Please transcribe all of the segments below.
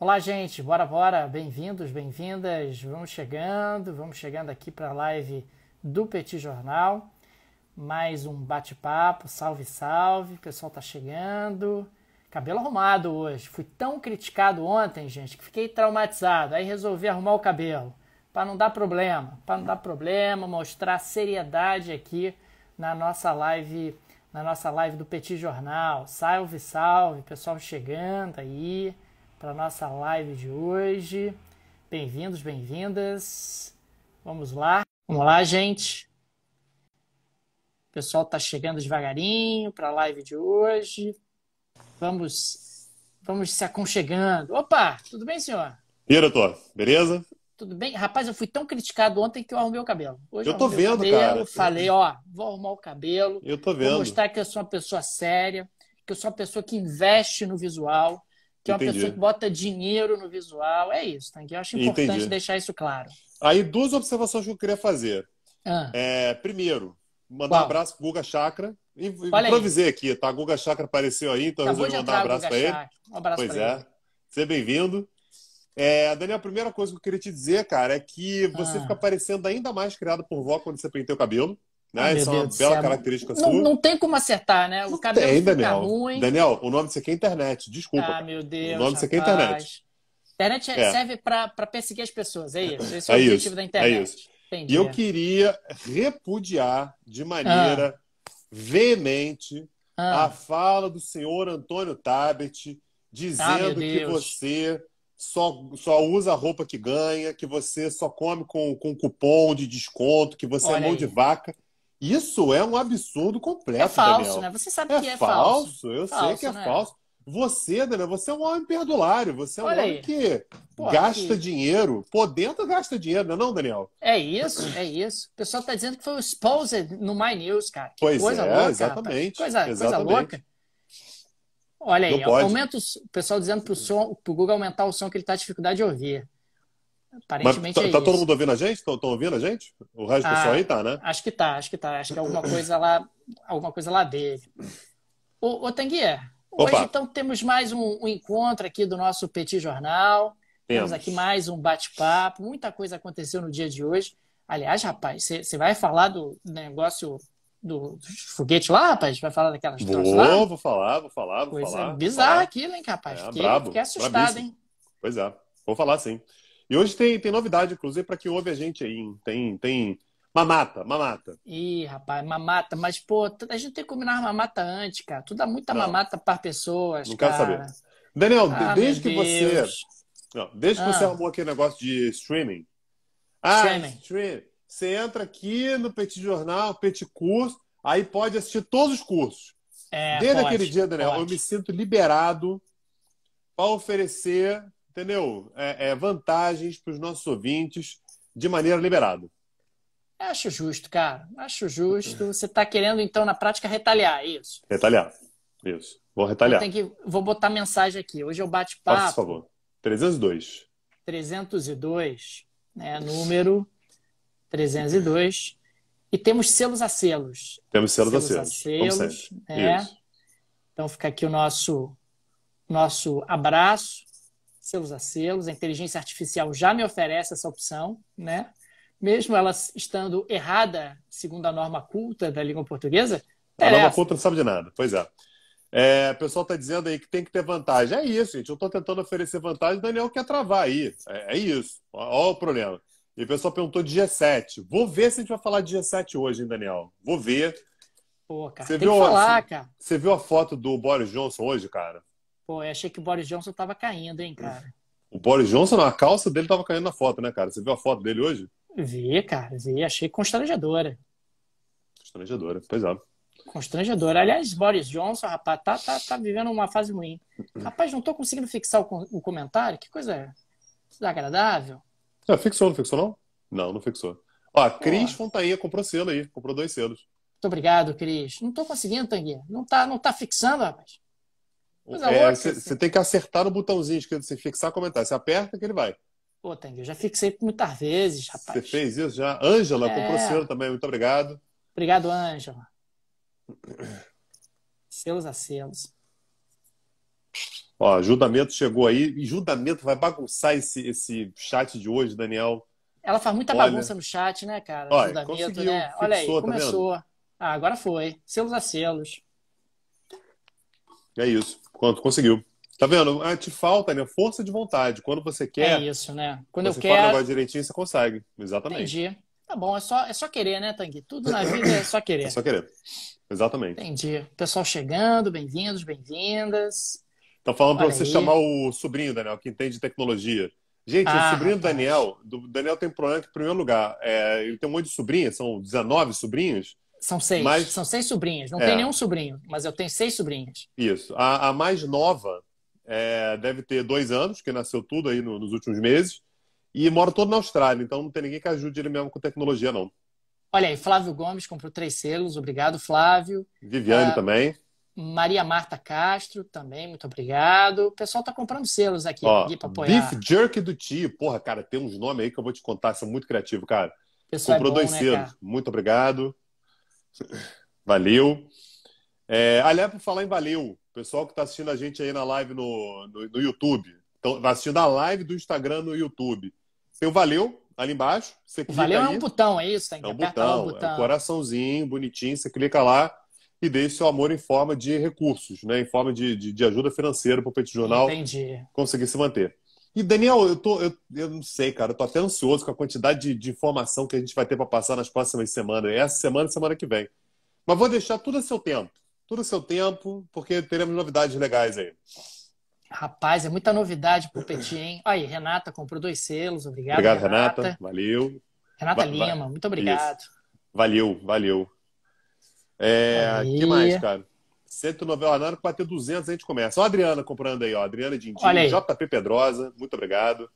Olá, gente, bora, bora, bem-vindos, bem-vindas. Vamos chegando, vamos chegando aqui para a live do Petit Jornal. Mais um bate-papo, salve, salve, o pessoal tá chegando. Cabelo arrumado hoje. Fui tão criticado ontem, gente, que fiquei traumatizado. Aí resolvi arrumar o cabelo, para não dar problema, para não dar problema, mostrar seriedade aqui na nossa live, na nossa live do Petit Jornal. Salve, salve, pessoal chegando aí para a nossa live de hoje. Bem-vindos, bem-vindas. Vamos lá. Vamos lá, gente. O pessoal está chegando devagarinho para a live de hoje. Vamos vamos se aconchegando. Opa, tudo bem, senhor? E aí, Beleza? Tudo bem? Rapaz, eu fui tão criticado ontem que eu arrumei o cabelo. Hoje eu tô vendo, cabelo, cara. Falei, ó, vou arrumar o cabelo. Eu tô vendo. Vou mostrar que eu sou uma pessoa séria, que eu sou uma pessoa que investe no visual, que é uma Entendi. pessoa que bota dinheiro no visual. É isso, Tanque. Tá, eu acho importante Entendi. deixar isso claro. Aí, duas observações que eu queria fazer. Ah. É, primeiro, mandar Qual? um abraço pro Guga Chakra. Improvisei aqui, tá? Guga Chakra apareceu aí, então Acabou eu resolvi mandar um abraço para ele. Um abraço pois é. Ele. Seja bem-vindo. É, Daniel, a primeira coisa que eu queria te dizer, cara, é que você ah. fica parecendo ainda mais criado por vó quando você penteia o cabelo. Né? Isso é uma bela característica sua. Não, tem como acertar, né? O cabelo tem, Daniel. ruim. Daniel, o nome disso aqui é internet, desculpa. Ah, meu Deus. O nome disso aqui é internet. Internet é. é. serve para perseguir as pessoas, é isso. Esse é, é o objetivo isso, da internet. É isso. Entendi. E eu queria repudiar de maneira ah. veemente ah. a fala do senhor Antônio Tabet ah, dizendo ah, que você só, só usa a roupa que ganha, que você só come com, com cupom de desconto, que você é Olha é mão aí. de vaca. Isso é um absurdo completo. É falso, Daniel. né? Você sabe é que é falso. falso. Eu falso, sei que é né? falso. Você, Daniel, você é um homem perdulário. Você é um Olha homem aí. que Pô, gasta que... dinheiro. Por dentro gasta dinheiro, não é não, Daniel? É isso, é isso. O pessoal está dizendo que foi o Exposed no My News, cara. Que pois coisa é, louca, exatamente. Coisa, exatamente. coisa louca. Olha aí, aumenta o, pessoal dizendo para o Google aumentar o som que ele está dificuldade de ouvir. Aparentemente tá, é tá todo mundo ouvindo a gente? Estão ouvindo a gente? O resto do é pessoal ah, aí tá, né? Acho que tá, acho que tá. Acho que alguma coisa lá, alguma coisa lá dele. Ô, ô Tanguia, hoje então temos mais um, um, encontro aqui do nosso Petit Jornal. Temos, temos aqui mais um bate-papo. Muita coisa aconteceu no dia de hoje. Aliás, rapaz, você vai falar do negócio do, foguete lá, rapaz? Vai falar daquelas vou, lá? Vou falar, vou falar, vou coisa falar. Coisa bizarra falar. aquilo, hein, rapaz? É, fiquei, brabo, fiquei assustado, brabíssimo. hein? Pois é, vou falar sim. E hoje tem, tem novidade, inclusive, para quem ouve a gente aí. Tem, tem mamata, mamata. Ih, rapaz, mamata. Mas, pô, a gente tem que combinar mamata antes, cara. Tu dá muita Não. mamata para pessoas, Não cara. quero saber. Daniel, ah, desde que Deus. você... Não, desde que você ah. arrumou aquele negócio de streaming... Ah, streaming. streaming. Você entra aqui no Petit Jornal, Petit Curso, aí pode assistir todos os cursos. É, Desde pode, aquele dia, Daniel, pode. eu me sinto liberado para oferecer entendeu? É, é, vantagens para os nossos ouvintes de maneira liberada. Acho justo, cara. Acho justo. Você está querendo, então, na prática, retaliar é isso. Retaliar. Isso. Vou então retaliar. Que... Vou botar mensagem aqui. Hoje eu bate-papo. Faça, por favor. 302. 302. Né? Número 302. E temos selos a selos. Temos selos, selos a selos. A selos né? Então fica aqui o nosso, nosso abraço selos a selos. A inteligência artificial já me oferece essa opção, né? Mesmo ela estando errada, segundo a norma culta da língua portuguesa. A norma culta não sabe de nada, pois é. É, o pessoal está dizendo aí que tem que ter vantagem. É isso, gente. Eu estou tentando oferecer vantagem, o Daniel quer travar aí. É, é isso. Olha o problema. E o pessoal perguntou de G7. Vou ver se a gente vai falar de G7 hoje, hein, Daniel? Vou ver. Pô, cara, você tem viu, que falar, assim, cara. Você viu a foto do Boris Johnson hoje, cara? Pô, eu achei que o Boris Johnson tava caindo, hein, cara. O Boris Johnson, a calça dele tava caindo na foto, né, cara? Você viu a foto dele hoje? Vi, cara, vi. Achei constrangedora. Constrangedora, pois é. Constrangedora. Aliás, Boris Johnson, rapaz, tá, tá, tá vivendo uma fase ruim. Rapaz, não tô conseguindo fixar o, o comentário. Que coisa desagradável. É, fixou, não fixou, não? Não, não fixou. Ó, a Cris Fontainha comprou selo aí, comprou dois selos. Muito obrigado, Cris. Não tô conseguindo, Tanguinha. Não tá, não tá fixando, rapaz. É, você, é tem que acertar no botãozinho esquerdo, você fixar comentário. Você aperta que ele vai. Pô, Tang, eu já fixei muitas vezes, rapaz. Você fez isso já? Ângela é... comprou seu também, muito obrigado. Obrigado, Ângela. Seus acelos. Ó, Judamento chegou aí. E Judamento vai bagunçar esse, esse chat de hoje, Daniel. Ela faz muita Olha... bagunça no chat, né, cara? Olha, Judamento, conseguiu, né? Fixou, Olha aí, tá começou. Vendo? Ah, agora foi. Selos a selos. É isso. Quanto conseguiu. Tá vendo? Ah, te falta, né? Força de vontade. Quando você é quer. É isso, né? Quando eu quero. Você direitinho, você consegue. Exatamente. Entendi. Tá bom, é só, é só querer, né, Tangi? Tudo na vida é só querer. É só querer. Exatamente. Entendi. Pessoal chegando, bem-vindos, bem-vindas. Tá falando para você chamar o sobrinho, Daniel, que entende tecnologia. Gente, ah, o sobrinho do Daniel, do Daniel tem um problema que, em primeiro lugar, é, ele tem um monte de sobrinhas, são 19 sobrinhos, são seis. Mas... São seis sobrinhas. Não é. tem nenhum sobrinho, mas eu tenho seis sobrinhas. Isso. A, a mais nova é, deve ter dois anos, que nasceu tudo aí no, nos últimos meses. E mora todo na Austrália, então não tem ninguém que ajude ele mesmo com tecnologia, não. Olha aí, Flávio Gomes comprou três selos, obrigado, Flávio. Viviane ah, também. Maria Marta Castro também, muito obrigado. O pessoal tá comprando selos aqui, para aqui pra apoiar. Beef Jerky do Tio. Porra, cara, tem uns nomes aí que eu vou te contar, são muito criativos, cara. Pessoal é comprou é bom, dois né, selos, cara? muito obrigado. Valeu. É, aliás, por falar em valeu, pessoal que está assistindo a gente aí na live no, no, no YouTube, então, vai assistindo a live do Instagram no YouTube. Tem o valeu ali embaixo. Você clica valeu aí. é um botão, é isso? Tem é que é um botão, botão. É um coraçãozinho, bonitinho. Você clica lá e deixa seu amor em forma de recursos, né? em forma de, de, de ajuda financeira para o Petit Jornal Entendi. conseguir se manter. E, Daniel, eu, tô, eu, eu não sei, cara, eu tô até ansioso com a quantidade de, de informação que a gente vai ter para passar nas próximas semanas. Essa é semana e semana que vem. Mas vou deixar tudo a seu tempo. Tudo a seu tempo, porque teremos novidades legais aí. Rapaz, é muita novidade pro Petit, hein? Aí, Renata comprou dois selos, obrigado. Obrigado, Renata. Renata. Valeu. Renata va Lima, muito obrigado. Isso. Valeu, valeu. É, que mais, cara? 190 ano, para ter 200 a gente começa. Ó, a Adriana comprando aí, ó. Adriana Dindinho, JP Pedrosa, muito obrigado.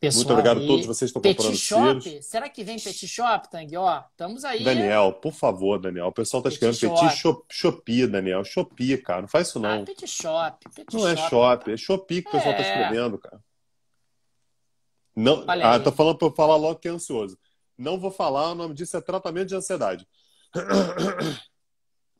Pessoal, muito obrigado a todos vocês que estão Petit comprando Shop? Tiros. Será que vem Petit Shop, Tang? Ó, estamos aí. Daniel, por favor, Daniel. O pessoal está escrevendo Pet Petit Shop. Shopee, Daniel. Shopee, cara. Não faz isso, ah, não. Ah, Petit Shop. Petit não é Shop, é Shopee que o pessoal está é. escrevendo, cara. Não, ah, aí. tô falando para eu falar logo que é ansioso. Não vou falar, o nome disso é tratamento de ansiedade.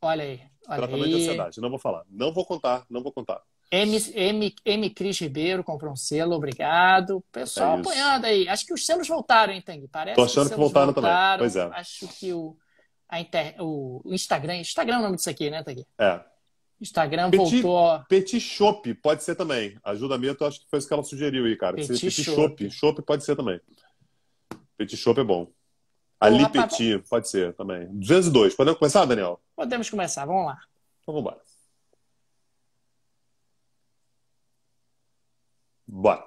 Olha aí. Olha Tratamento aí. de ansiedade. Não vou falar. Não vou contar, não vou contar. M, M, M Cris Ribeiro comprou um selo, obrigado. Pessoal é apoiando aí. Acho que os selos voltaram, hein, Tang? Parece Tô achando que, que voltaram, voltaram, também. Pois é. Acho que o, a inter, o Instagram. Instagram é o nome disso aqui, né, Tang? É. Instagram petit, voltou. Petit Shop pode ser também. Ajudamento, acho que foi isso que ela sugeriu aí, cara. Petit, petit Shop. Shop pode ser também. Petit Shop é bom. Ali Petit, pra... pode ser também. 202. Podemos começar, Daniel? Podemos começar, vamos lá. Então vamos embora. Bora.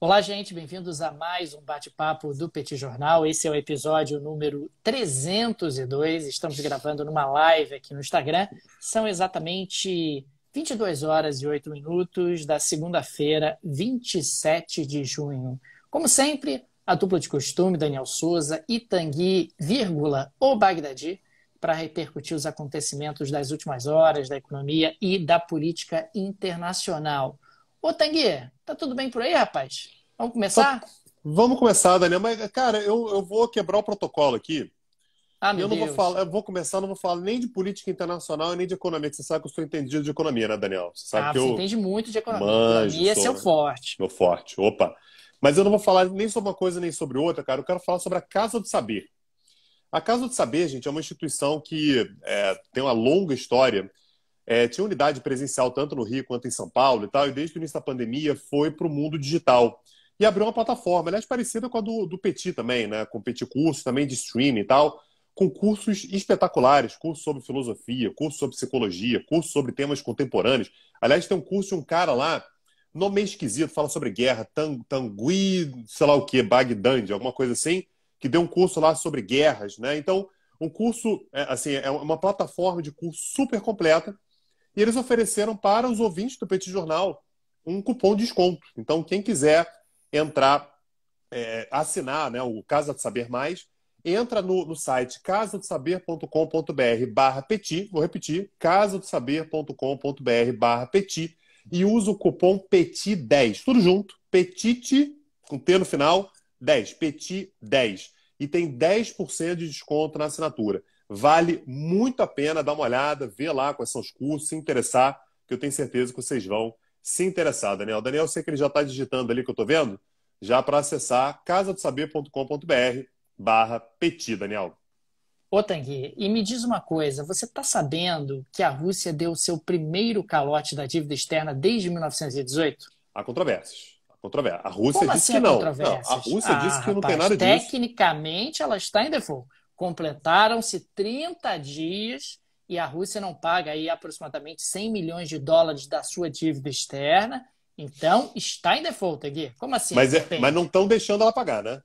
Olá, gente, bem-vindos a mais um bate-papo do Petit Jornal. Esse é o episódio número 302. Estamos gravando numa live aqui no Instagram. São exatamente 22 horas e 8 minutos da segunda-feira, 27 de junho. Como sempre, a dupla de costume Daniel Souza e Tanguy, vírgula, o Bagdadi, para repercutir os acontecimentos das últimas horas da economia e da política internacional. Ô Tanguy, tá tudo bem por aí, rapaz? Vamos começar? Tô... Vamos começar, Daniel. Mas, cara, eu, eu vou quebrar o protocolo aqui. Ah, eu não Deus. vou falar, eu vou começar, não vou falar nem de política internacional nem de economia, que você sabe que eu sou entendido de economia, né, Daniel? Você sabe ah, que você eu entende muito de economia. Manjo, economia é seu forte. Meu forte. Opa. Mas eu não vou falar nem sobre uma coisa nem sobre outra, cara. Eu quero falar sobre a Casa do Saber. A Casa do Saber, gente, é uma instituição que é, tem uma longa história. É, tinha unidade presencial tanto no Rio quanto em São Paulo e tal, e desde o início da pandemia foi para o mundo digital. E abriu uma plataforma, aliás, parecida com a do, do Petit também, né? Com Petit Curso, também de streaming e tal, com cursos espetaculares, cursos sobre filosofia, cursos sobre psicologia, cursos sobre temas contemporâneos. Aliás, tem um curso de um cara lá nome esquisito, fala sobre guerra, tang, Tangui, sei lá o que, Bagdande, alguma coisa assim, que deu um curso lá sobre guerras, né? Então, um curso, é, assim, é uma plataforma de curso super completa, e eles ofereceram para os ouvintes do Petit Jornal um cupom de desconto. Então, quem quiser entrar, é, assinar né, o Casa de Saber Mais, entra no, no site casadosaber.com.br barra petit, vou repetir, casadosaber.com.br barra petit, e usa o cupom PETI10. Tudo junto, PETIT, com T no final, 10, PETI10. E tem 10% de desconto na assinatura. Vale muito a pena dar uma olhada, ver lá quais são os cursos, se interessar, que eu tenho certeza que vocês vão se interessar, Daniel. Daniel, eu sei que ele já está digitando ali, que eu estou vendo, já para acessar casadosaber.com.br barra petit Daniel. Ô, Tanguy, e me diz uma coisa: você está sabendo que a Rússia deu o seu primeiro calote da dívida externa desde 1918? Há controvérsias. controvérsias. A Rússia Como disse assim que não. não. A Rússia ah, disse que rapaz, não tem nada tecnicamente, disso. Tecnicamente, ela está em default. Completaram-se 30 dias e a Rússia não paga aí aproximadamente 100 milhões de dólares da sua dívida externa. Então, está em default, Tanguy. Como assim? Mas, é, mas não estão deixando ela pagar, né?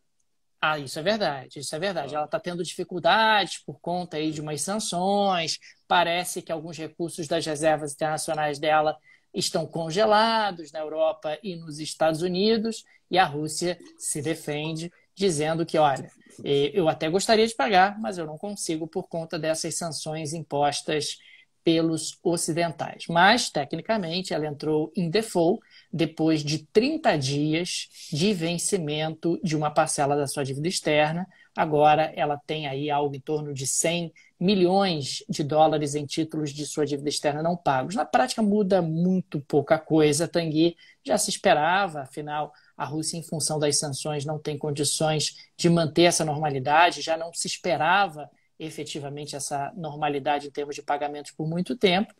Ah, isso é verdade, isso é verdade. Tá. Ela está tendo dificuldades por conta aí de umas sanções. Parece que alguns recursos das reservas internacionais dela estão congelados na Europa e nos Estados Unidos. E a Rússia se defende, dizendo que, olha, eh, eu até gostaria de pagar, mas eu não consigo por conta dessas sanções impostas pelos ocidentais. Mas, tecnicamente, ela entrou em default depois de 30 dias de vencimento de uma parcela da sua dívida externa. Agora ela tem aí algo em torno de 100 milhões de dólares em títulos de sua dívida externa não pagos. Na prática muda muito pouca coisa. Tanguy já se esperava, afinal a Rússia, em função das sanções, não tem condições de manter essa normalidade, já não se esperava efetivamente essa normalidade em termos de pagamentos por muito tempo.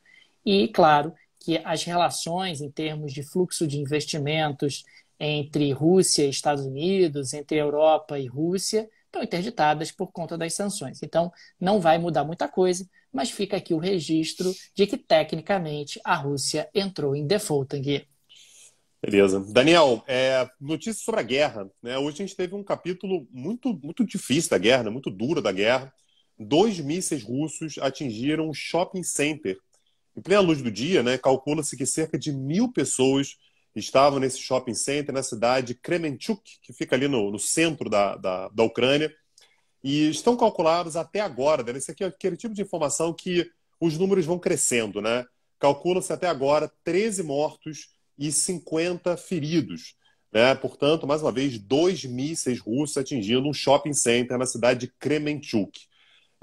E, claro, que as relações em termos de fluxo de investimentos entre Rússia e Estados Unidos, entre Europa e Rússia, estão interditadas por conta das sanções. Então, não vai mudar muita coisa, mas fica aqui o registro de que, tecnicamente, a Rússia entrou em default, Tanguy. Beleza. Daniel, é, notícias sobre a guerra. Né? Hoje a gente teve um capítulo muito, muito difícil da guerra, né? muito duro da guerra dois mísseis russos atingiram um shopping center. Em plena luz do dia, né, calcula-se que cerca de mil pessoas estavam nesse shopping center na cidade de Kremenchuk, que fica ali no, no centro da, da, da, Ucrânia. E estão calculados até agora, né? Esse aqui é aquele tipo de informação que os números vão crescendo, né? Calcula-se até agora 13 mortos e 50 feridos. Né? Portanto, mais uma vez, dois mísseis russos atingindo um shopping center na cidade de Kremenchuk.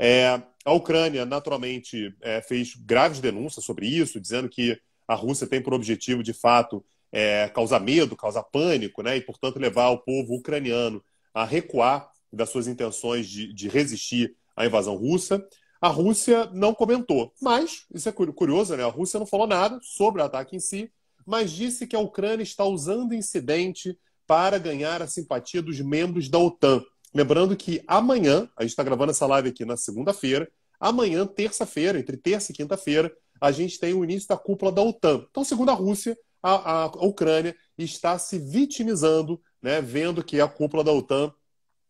É, a Ucrânia, naturalmente, é, fez graves denúncias sobre isso, dizendo que a Rússia tem por objetivo, de fato, é, causar medo, causar pânico, né? e, portanto, levar o povo ucraniano a recuar das suas intenções de, de resistir à invasão russa. A Rússia não comentou, mas, isso é curioso, né? a Rússia não falou nada sobre o ataque em si, mas disse que a Ucrânia está usando o incidente para ganhar a simpatia dos membros da OTAN. Lembrando que amanhã, a gente está gravando essa live aqui na segunda-feira, amanhã, terça-feira, entre terça e quinta-feira, a gente tem o início da cúpula da OTAN. Então, segundo a Rússia, a, a Ucrânia está se vitimizando, né, vendo que a cúpula da OTAN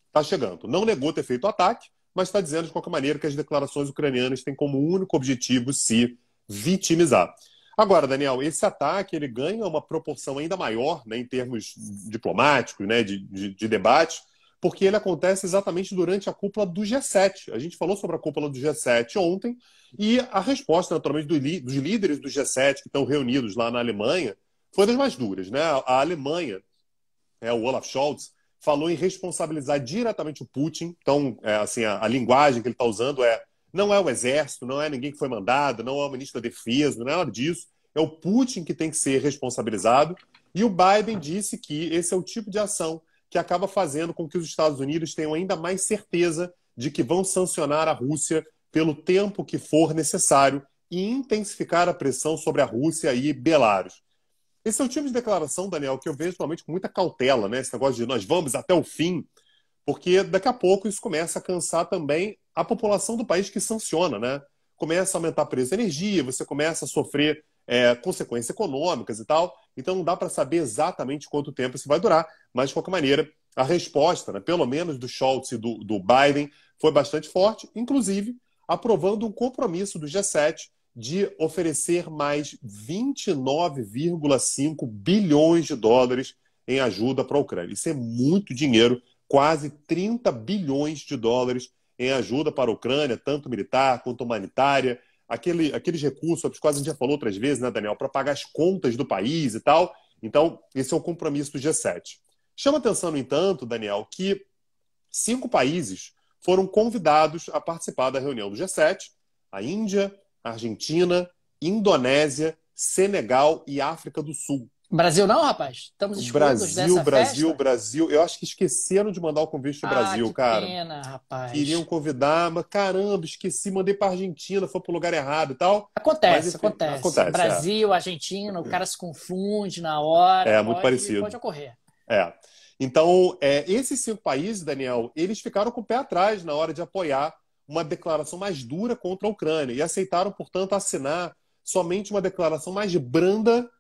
está chegando. Não negou ter feito o ataque, mas está dizendo de qualquer maneira que as declarações ucranianas têm como único objetivo se vitimizar. Agora, Daniel, esse ataque ele ganha uma proporção ainda maior né, em termos diplomáticos, né, de, de, de debate, porque ele acontece exatamente durante a cúpula do G7. A gente falou sobre a cúpula do G7 ontem e a resposta, naturalmente, dos líderes do G7 que estão reunidos lá na Alemanha foi das mais duras. Né? A Alemanha, é, o Olaf Scholz, falou em responsabilizar diretamente o Putin. Então, é, assim, a, a, linguagem que ele está usando é não é o exército, não é ninguém que foi mandado, não é o ministro da defesa, não é nada disso. É o Putin que tem que ser responsabilizado. E o Biden disse que esse é o tipo de ação que acaba fazendo com que os Estados Unidos tenham ainda mais certeza de que vão sancionar a Rússia pelo tempo que for necessário e intensificar a pressão sobre a Rússia e Belarus. Esse é o tipo de declaração, Daniel, que eu vejo realmente com muita cautela, né? Esse negócio de nós vamos até o fim, porque daqui a pouco isso começa a cansar também a população do país que sanciona, né? Começa a aumentar o preço da energia, você começa a sofrer é, consequências econômicas e tal. Então não dá para saber exatamente quanto tempo isso vai durar, mas de qualquer maneira, a resposta, né, pelo menos do Schultz e do, do Biden, foi bastante forte, inclusive aprovando um compromisso do G7 de oferecer mais 29,5 bilhões de dólares em ajuda para a Ucrânia. Isso é muito dinheiro, quase 30 bilhões de dólares em ajuda para a Ucrânia, tanto militar quanto humanitária, aquele, aqueles recursos, sobre os quais a gente já falou outras vezes, né, Daniel, para pagar as contas do país e tal. Então, esse é o compromisso do G7. Chama atenção, no entanto, Daniel, que cinco países foram convidados a participar da reunião do G7: a Índia, a Argentina, Indonésia, Senegal e África do Sul. Brasil não, rapaz? Estamos excluídos Brasil, Brasil, festa? Brasil. Eu acho que esqueceram de mandar o convite do ah, Brasil, que cara. Pena, rapaz. Queriam convidar, mas caramba, esqueci, mandei para Argentina, foi para o lugar errado e tal. Acontece, mas, acontece. acontece. É. Brasil, é. Argentina, o é. cara se confunde na hora. É, pode, muito parecido. Pode ocorrer. É. Então, é, esses cinco países, Daniel, eles ficaram com o pé atrás na hora de apoiar uma declaração mais dura contra a Ucrânia e aceitaram, portanto, assinar somente uma declaração mais branda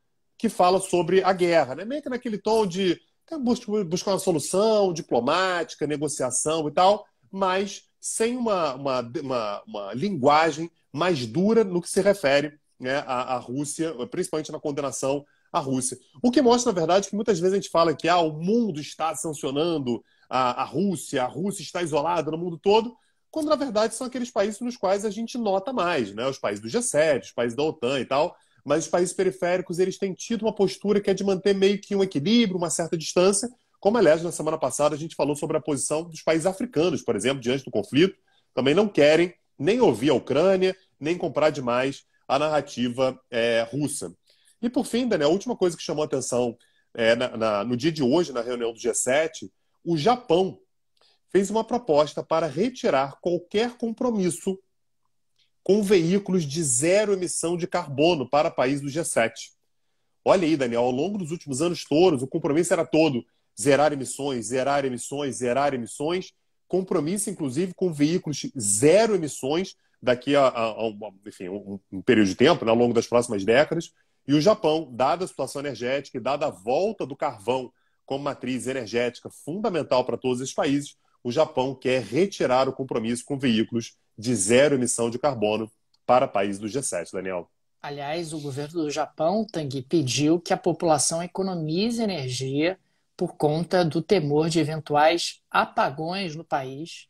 que fala sobre a guerra, né? meio que naquele tom de tá, buscar uma solução diplomática, negociação e tal, mas sem uma, uma, uma, uma linguagem mais dura no que se refere né, à, à, Rússia, principalmente na condenação à Rússia. O que mostra, na verdade, que muitas vezes a gente fala que ah, o mundo está sancionando a, a Rússia, a Rússia está isolada no mundo todo, quando na verdade são aqueles países nos quais a gente nota mais, né? os países do G7, os países da OTAN e tal, mas os países periféricos eles têm tido uma postura que é de manter meio que um equilíbrio, uma certa distância, como, aliás, na semana passada a gente falou sobre a posição dos países africanos, por exemplo, diante do conflito, também não querem nem ouvir a Ucrânia, nem comprar demais a narrativa é, russa. E, por fim, Daniel, a última coisa que chamou a atenção é, na, na, no dia de hoje, na reunião do G7, o Japão fez uma proposta para retirar qualquer compromisso com veículos de zero emissão de carbono para países do G7. Olha aí, Daniel, ao longo dos últimos anos todos, o compromisso era todo zerar emissões, zerar emissões, zerar emissões, compromisso inclusive com veículos zero emissões daqui a, a, a enfim, um, um, período de tempo, né, ao longo das próximas décadas. E o Japão, dada a situação energética e dada a volta do carvão como matriz energética fundamental para todos esses países, o Japão quer retirar o compromisso com veículos de zero emissão de carbono para país do G7, Daniel. Aliás, o governo do Japão, Tanguy, pediu que a população economize energia por conta do temor de eventuais apagões no país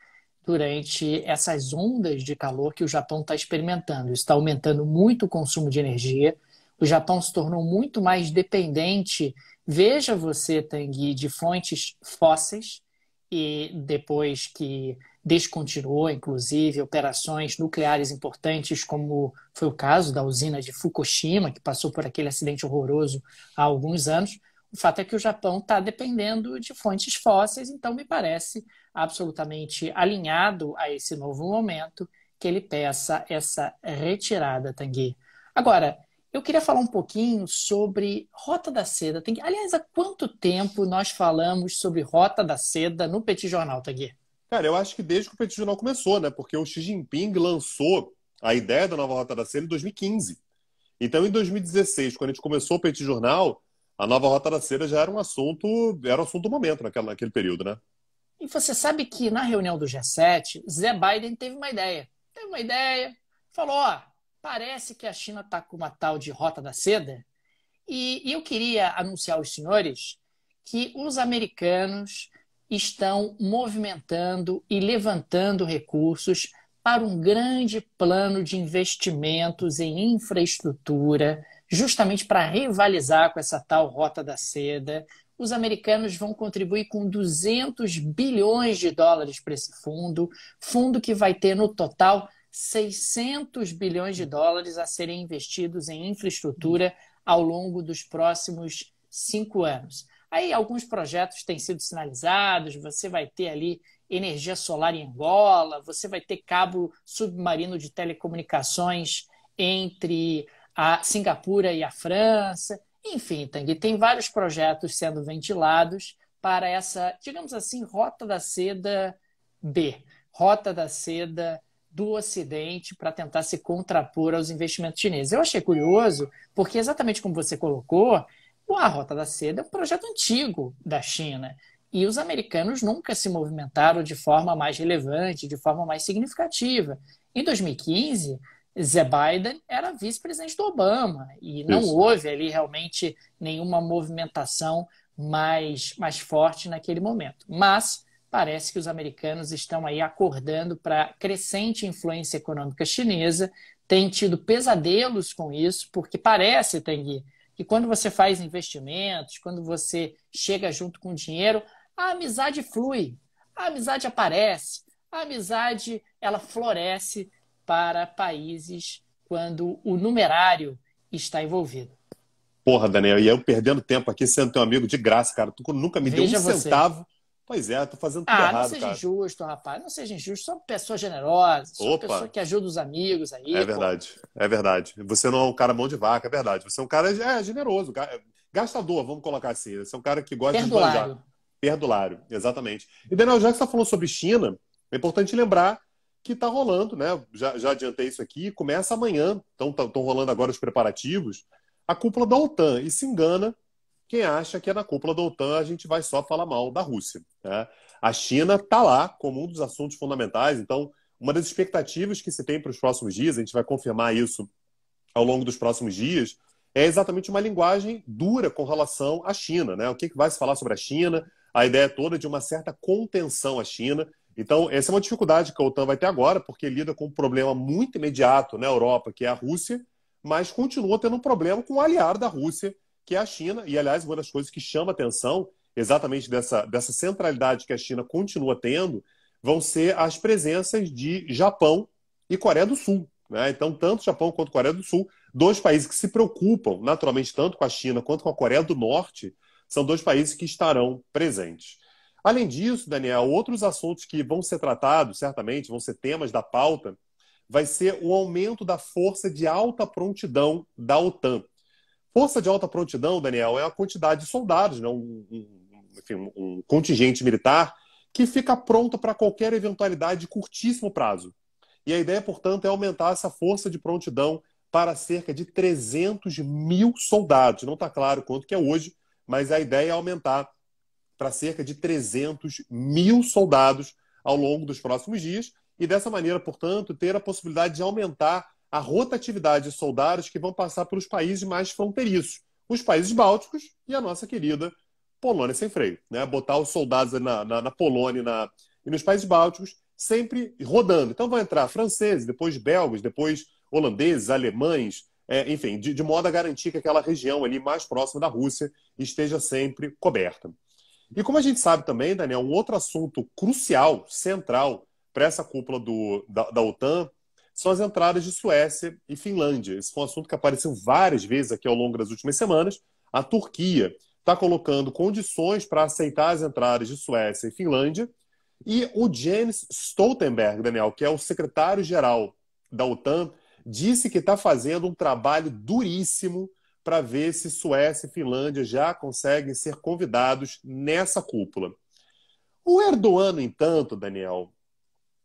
durante essas ondas de calor que o Japão está experimentando. Está aumentando muito o consumo de energia. O Japão se tornou muito mais dependente, veja você, Tanguy, de fontes fósseis e depois que descontinuou, inclusive, operações nucleares importantes, como foi o caso da usina de Fukushima, que passou por aquele acidente horroroso há alguns anos. O fato é que o Japão está dependendo de fontes fósseis, então me parece absolutamente alinhado a esse novo momento que ele peça essa retirada, Tanguy. Agora, eu queria falar um pouquinho sobre Rota da Seda. Aliás, há quanto tempo nós falamos sobre Rota da Seda no Petit Jornal, Tanguy? Cara, eu acho que desde que o Petit Jornal começou, né? Porque o Xi Jinping lançou a ideia da nova rota da seda em 2015. Então, em 2016, quando a gente começou o Petit Jornal, a nova rota da seda já era um assunto, era um assunto do momento naquela, naquele período, né? E você sabe que na reunião do G7, Zé Biden teve uma ideia. Teve uma ideia, falou: ó, parece que a China está com uma tal de rota da seda. E eu queria anunciar aos senhores que os americanos estão movimentando e levantando recursos para um grande plano de investimentos em infraestrutura, justamente para rivalizar com essa tal Rota da Seda. Os americanos vão contribuir com 200 bilhões de dólares para esse fundo, fundo que vai ter no total 600 bilhões de dólares a serem investidos em infraestrutura ao longo dos próximos cinco anos. Aí alguns projetos têm sido sinalizados, você vai ter ali energia solar em Angola, você vai ter cabo submarino de telecomunicações entre a Singapura e a França. Enfim, Tang, tem vários projetos sendo ventilados para essa, digamos assim, rota da seda B, rota da seda do Ocidente para tentar se contrapor aos investimentos chineses. Eu achei curioso, porque exatamente como você colocou, a Rota da Seda é um projeto antigo da China e os americanos nunca se movimentaram de forma mais relevante, de forma mais significativa. Em 2015, Zé Biden era vice-presidente do Obama e não Isso. houve ali realmente nenhuma movimentação mais, mais forte naquele momento. Mas parece que os americanos estão aí acordando para crescente influência econômica chinesa, Tem tido pesadelos com isso, porque parece, Tanguy, e quando você faz investimentos, quando você chega junto com dinheiro, a amizade flui, a amizade aparece, a amizade ela floresce para países quando o numerário está envolvido. Porra, Daniel, e eu perdendo tempo aqui sendo teu amigo de graça, cara. Tu nunca me Veja deu um você. centavo Pois é, tô fazendo tudo ah, errado, cara. não seja cara. injusto, rapaz. Não seja injusto. Sou uma pessoa generosa, sou uma pessoa que ajuda os amigos aí. É verdade, pô. é verdade. Você não é um cara mão de vaca, é verdade. Você é um cara é, generoso, gastador, vamos colocar assim. Você é um cara que gosta Perdulário. de esbanjar. Perdulário, exatamente. E Daniel, já que você está falando sobre China, é importante lembrar que está rolando, né? Já, já adiantei isso aqui, começa amanhã, Então estão rolando agora os preparativos, a cúpula da OTAN. E se engana, quem acha que é na cúpula da OTAN a gente vai só falar mal da Rússia. Né? A China está lá como um dos assuntos fundamentais, então, uma das expectativas que se tem para os próximos dias, a gente vai confirmar isso ao longo dos próximos dias, é exatamente uma linguagem dura com relação à China. Né? O que, que vai se falar sobre a China? A ideia toda de uma certa contenção à China. Então, essa é uma dificuldade que a OTAN vai ter agora, porque lida com um problema muito imediato na Europa, que é a Rússia, mas continua tendo um problema com o aliado da Rússia, que é a China. E, aliás, uma das coisas que chama atenção, exatamente dessa, dessa centralidade que a China continua tendo, vão ser as presenças de Japão e Coreia do Sul. Né? Então, tanto Japão quanto Coreia do Sul, dois países que se preocupam, naturalmente, tanto com a China quanto com a Coreia do Norte, são dois países que estarão presentes. Além disso, Daniel, outros assuntos que vão ser tratados, certamente, vão ser temas da pauta, vai ser o aumento da força de alta prontidão da OTAN. Força de alta prontidão, Daniel, é a quantidade de soldados, né? um, um, enfim, um contingente militar que fica pronto para qualquer eventualidade de curtíssimo prazo. E a ideia, portanto, é aumentar essa força de prontidão para cerca de 300 mil soldados. Não está claro quanto que é hoje, mas a ideia é aumentar para cerca de 300 mil soldados ao longo dos próximos dias e dessa maneira, portanto, ter a possibilidade de aumentar a rotatividade de soldados que vão passar pelos países mais fronteiriços, os países bálticos e a nossa querida Polônia sem freio. Né? Botar os soldados na, na, na Polônia e, na, e nos países bálticos sempre rodando. Então vão entrar franceses, depois belgas, depois holandeses, alemães, é, enfim, de, de modo a garantir que aquela região ali mais próxima da Rússia esteja sempre coberta. E como a gente sabe também, Daniel, um outro assunto crucial, central para essa cúpula do, da, da OTAN são as entradas de Suécia e Finlândia. Esse foi um assunto que apareceu várias vezes aqui ao longo das últimas semanas. A Turquia está colocando condições para aceitar as entradas de Suécia e Finlândia. E o Jens Stoltenberg, Daniel, que é o secretário-geral da OTAN, disse que está fazendo um trabalho duríssimo para ver se Suécia e Finlândia já conseguem ser convidados nessa cúpula. O Erdogan, no entanto, Daniel,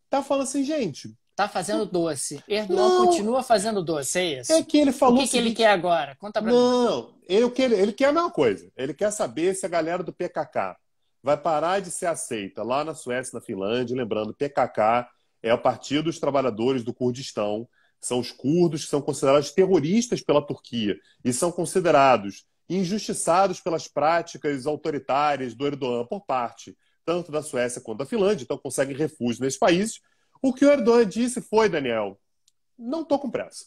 está falando assim, gente, Tá fazendo doce. Erdogan não, continua fazendo doce, é isso? É que ele falou. O que, que ele quer agora? Conta pra não, mim. Não, ele, ele quer a mesma coisa. Ele quer saber se a galera do PKK vai parar de ser aceita lá na Suécia, na Finlândia. Lembrando, PKK é o Partido dos Trabalhadores do Kurdistão. São os curdos que são considerados terroristas pela Turquia e são considerados injustiçados pelas práticas autoritárias do Erdogan por parte tanto da Suécia quanto da Finlândia, então conseguem refúgio nesses países o que o Erdogan disse foi, Daniel, não tô com pressa.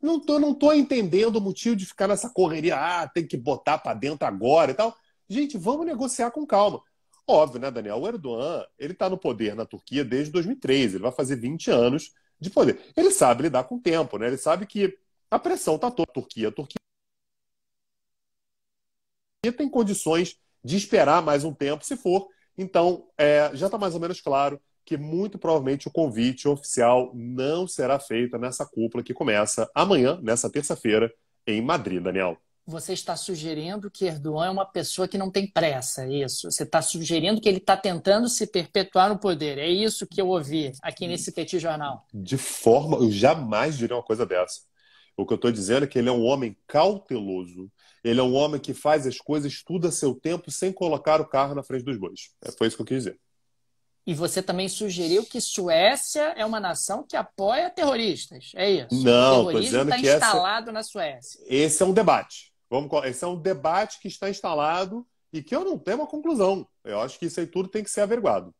Não tô, não tô entendendo o motivo de ficar nessa correria, ah, tem que botar para dentro agora e tal. Gente, vamos negociar com calma. Óbvio, né, Daniel? O Erdogan, ele está no poder na Turquia desde 2013, ele vai fazer 20 anos de poder. Ele sabe lidar com o tempo, né? Ele sabe que a pressão está toda. A Turquia, a Turquia tem condições de esperar mais um tempo, se for. Então, é, já está mais ou menos claro que muito provavelmente o convite oficial não será feito nessa cúpula que começa amanhã, nessa terça-feira, em Madrid, Daniel. Você está sugerindo que Erdogan é uma pessoa que não tem pressa, é isso? Você está sugerindo que ele está tentando se perpetuar no poder, é isso que eu ouvi aqui nesse Petit Jornal? De forma, eu jamais diria uma coisa dessa. O que eu estou dizendo é que ele é um homem cauteloso, ele é um homem que faz as coisas tudo a seu tempo sem colocar o carro na frente dos bois. É, foi isso que eu quis dizer. E você também sugeriu que Suécia é uma nação que apoia terroristas. É isso. Não, o terrorismo está é instalado essa... na Suécia. Esse é um debate. Vamos... Esse é um debate que está instalado e que eu não tenho uma conclusão. Eu acho que isso aí tudo tem que ser averiguado.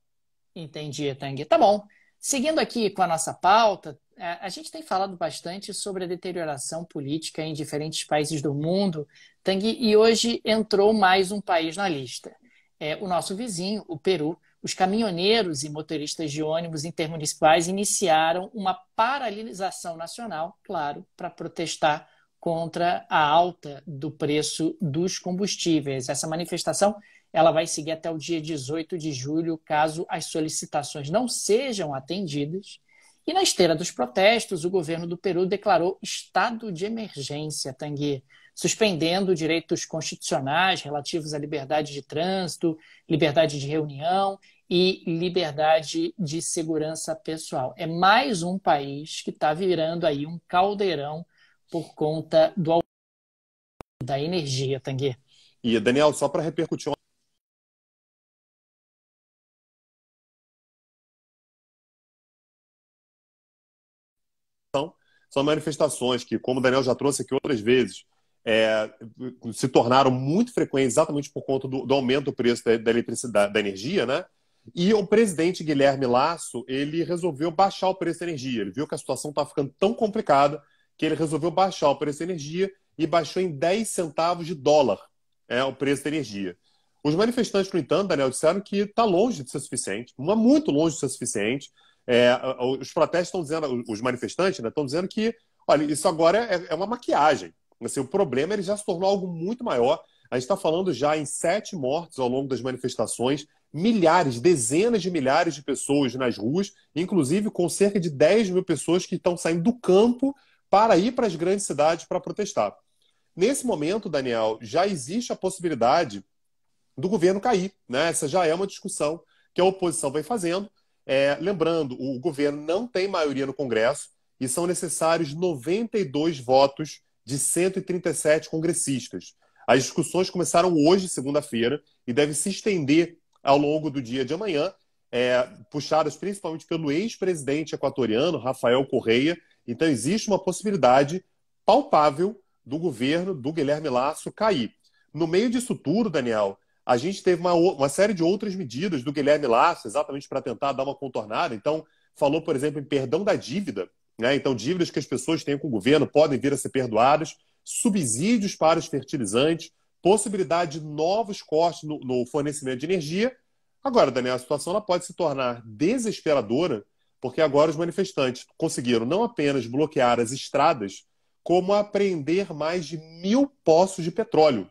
Entendi, Tang. Tá bom. Seguindo aqui com a nossa pauta, é, a gente tem falado bastante sobre a deterioração política em diferentes países do mundo, Tang, e hoje entrou mais um país na lista. É o nosso vizinho, o Peru, os caminhoneiros e motoristas de ônibus intermunicipais iniciaram uma paralisação nacional, claro, para protestar contra a alta do preço dos combustíveis. Essa manifestação ela vai seguir até o dia 18 de julho, caso as solicitações não sejam atendidas. E na esteira dos protestos, o governo do Peru declarou estado de emergência, Tanguê suspendendo direitos constitucionais relativos à liberdade de trânsito, liberdade de reunião e liberdade de segurança pessoal. É mais um país que está virando aí um caldeirão por conta do da energia, Tanguê. E Daniel, só para repercutir uma são manifestações que, como o Daniel já trouxe aqui outras vezes, é, se tornaram muito frequentes exatamente por conta do, do aumento do preço da, da, eletricidade, da energia, né? E o presidente Guilherme Lasso, ele resolveu baixar o preço da energia. Ele viu que a situação estava tá ficando tão complicada que ele resolveu baixar o preço da energia e baixou em 10 centavos de dólar é, o preço da energia. Os manifestantes, no entanto, Daniel, disseram que está longe de ser suficiente, é muito longe de ser suficiente. É, os protestos estão dizendo, os manifestantes né, estão dizendo que, olha, isso agora é, é uma maquiagem Assim, o problema ele já se tornou algo muito maior. A gente está falando já em sete mortes ao longo das manifestações, milhares, dezenas de milhares de pessoas nas ruas, inclusive com cerca de 10 mil pessoas que estão saindo do campo para ir para as grandes cidades para protestar. Nesse momento, Daniel, já existe a possibilidade do governo cair. Né? Essa já é uma discussão que a oposição vem fazendo. É, lembrando, o governo não tem maioria no Congresso e são necessários 92 votos de 137 congressistas. As discussões começaram hoje, segunda-feira, e devem se estender ao longo do dia de amanhã, é, puxadas principalmente pelo ex-presidente equatoriano, Rafael Correia. Então, existe uma possibilidade palpável do governo do Guilherme Lasso cair. No meio disso tudo, Daniel, a gente teve uma, uma série de outras medidas do Guilherme Lasso, exatamente para tentar dar uma contornada. Então, falou, por exemplo, em perdão da dívida, né? Então, dívidas que as pessoas têm com o governo podem vir a ser perdoadas, subsídios para os fertilizantes, possibilidade de novos cortes no, no fornecimento de energia. Agora, Daniel, a situação ela pode se tornar desesperadora, porque agora os manifestantes conseguiram não apenas bloquear as estradas, como apreender mais de mil poços de petróleo.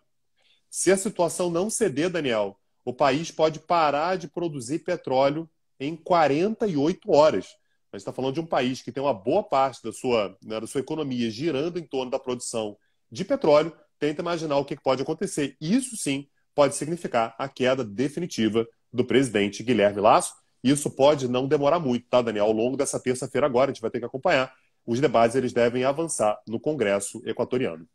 Se a situação não ceder, Daniel, o país pode parar de produzir petróleo em 48 horas. A gente está falando de um país que tem uma boa parte da sua, né, da sua economia girando em torno da produção de petróleo, tenta imaginar o que pode acontecer. Isso sim pode significar a queda definitiva do presidente Guilherme Lasso. Isso pode não demorar muito, tá, Daniel? Ao longo dessa terça-feira agora, a gente vai ter que acompanhar. Os debates eles devem avançar no Congresso equatoriano.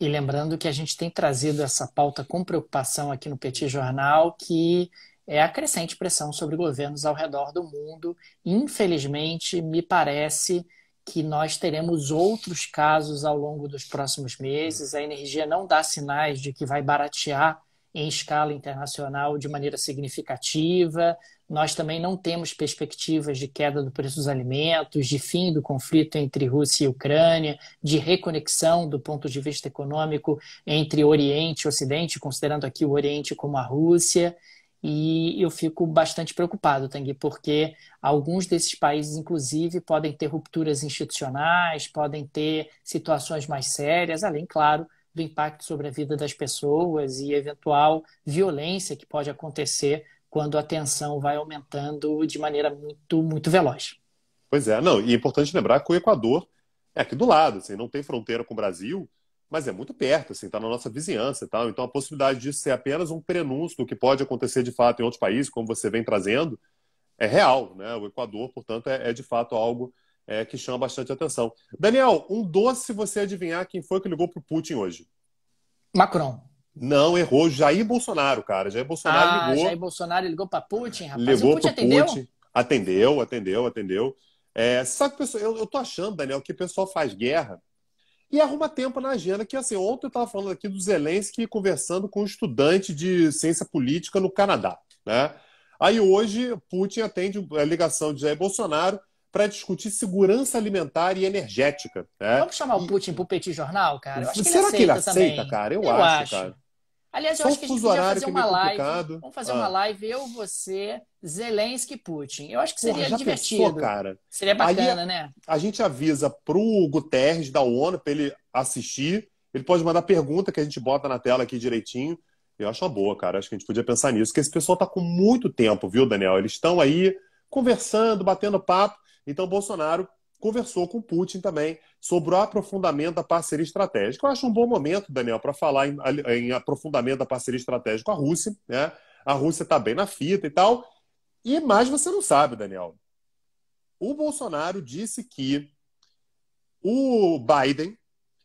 E lembrando que a gente tem trazido essa pauta com preocupação aqui no Petit Jornal, que é a crescente pressão sobre governos ao redor do mundo. Infelizmente, me parece que nós teremos outros casos ao longo dos próximos meses. A energia não dá sinais de que vai baratear em escala internacional de maneira significativa. Nós também não temos perspectivas de queda do preço dos alimentos, de fim do conflito entre Rússia e Ucrânia, de reconexão do ponto de vista econômico entre Oriente e Ocidente, considerando aqui o Oriente como a Rússia. E eu fico bastante preocupado, Tang, porque alguns desses países, inclusive, podem ter rupturas institucionais, podem ter situações mais sérias, além, claro, do impacto sobre a vida das pessoas e eventual violência que pode acontecer quando a tensão vai aumentando de maneira muito, muito veloz. Pois é, não, e é importante lembrar que o Equador é aqui do lado, assim, não tem fronteira com o Brasil, mas é muito perto, assim, está na nossa vizinhança e tal. Então a possibilidade disso ser apenas um prenúncio do que pode acontecer de fato em outros países, como você vem trazendo, é real, né? O Equador, portanto, é, é de fato algo é, que chama bastante atenção. Daniel, um doce você adivinhar quem foi que ligou para o Putin hoje? Macron. Não, errou. Jair Bolsonaro, cara. Jair Bolsonaro ah, ligou. Jair Bolsonaro ligou para Putin, rapaz. Ligou o Putin atendeu? Putin. Atendeu, atendeu, atendeu. É, sabe, eu, eu tô achando, Daniel, que o pessoal faz guerra e arruma tempo na agenda, que assim, ontem eu estava falando aqui do Zelensky conversando com um estudante de ciência política no Canadá. Né? Aí hoje, Putin atende a é, ligação de Jair Bolsonaro para discutir segurança alimentar e energética. Né? Vamos chamar o Putin para o Petit Jornal, cara? Eu acho que Será ele que ele aceita, também. cara? Eu, eu acho, acho, cara. Aliás, eu Só acho que a gente podia fazer é uma live. Complicado. Vamos fazer ah. uma live, eu, você, Zelensky e Putin. Eu acho que seria Porra, divertido. Pensou, cara? Seria bacana, né? A gente avisa pro Guterres da ONU para ele assistir. Ele pode mandar pergunta que a gente bota na tela aqui direitinho. Eu acho uma boa, cara. Acho que a gente podia pensar nisso. Porque esse pessoal tá com muito tempo, viu, Daniel? Eles estão aí conversando, batendo papo. Então, Bolsonaro conversou com Putin também sobre o aprofundamento da parceria estratégica. Eu acho um bom momento, Daniel, para falar em, em, aprofundamento da parceria estratégica com a Rússia. Né? A Rússia está bem na fita e tal. E mais você não sabe, Daniel. O Bolsonaro disse que o Biden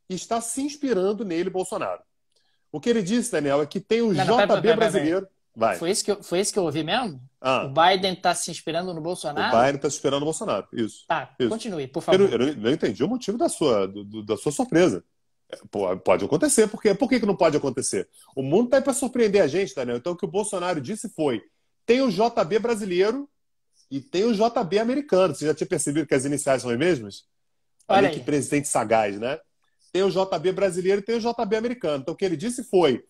está se inspirando nele, Bolsonaro. O que ele disse, Daniel, é que tem o não, JB pera, pera, brasileiro. Pera, Vai. Foi, isso que eu, foi isso que eu ouvi mesmo? Ah. O Biden está se inspirando no Bolsonaro? O Biden está se inspirando no Bolsonaro, isso. Tá, isso. continue, por favor. Eu, eu, não entendi o motivo da sua, do, da sua surpresa. É, pode acontecer, porque por que, que não pode acontecer? O mundo está aí para surpreender a gente, Daniel. Então, o que o Bolsonaro disse foi: tem o JB brasileiro e tem o JB americano. Você já tinha percebido que as iniciais são as mesmas? Olha, Olha que presidente sagaz, né? Tem o JB brasileiro e tem o JB americano. Então, o que ele disse foi: